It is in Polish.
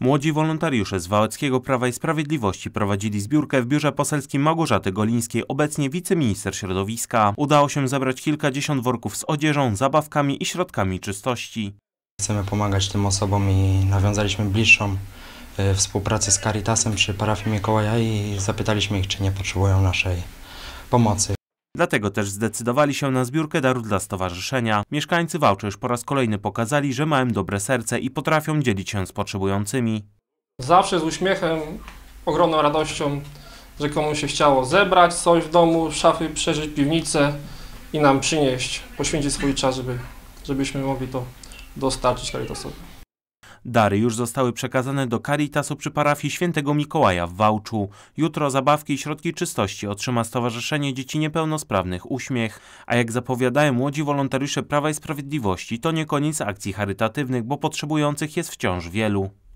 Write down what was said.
Młodzi wolontariusze z Wałeckiego Prawa i Sprawiedliwości prowadzili zbiórkę w biurze poselskim Małgorzaty Golińskiej, obecnie wiceminister środowiska. Udało się zebrać kilkadziesiąt worków z odzieżą, zabawkami i środkami czystości. Chcemy pomagać tym osobom i nawiązaliśmy bliższą e, współpracę z Caritasem przy parafii Mikołaja i zapytaliśmy ich, czy nie potrzebują naszej pomocy. Dlatego też zdecydowali się na zbiórkę darów dla stowarzyszenia. Mieszkańcy Wałcza już po raz kolejny pokazali, że mają dobre serce i potrafią dzielić się z potrzebującymi. Zawsze z uśmiechem, ogromną radością, że komuś się chciało zebrać coś w domu, szafy przeżyć, piwnicę i nam przynieść, poświęcić swój czas, żeby, żebyśmy mogli to dostarczyć każdej osobie. Dary już zostały przekazane do Caritasu przy parafii Świętego Mikołaja w Wałczu. Jutro zabawki i środki czystości otrzyma Stowarzyszenie Dzieci Niepełnosprawnych Uśmiech. A jak zapowiadają młodzi wolontariusze Prawa i Sprawiedliwości, to nie koniec akcji charytatywnych, bo potrzebujących jest wciąż wielu.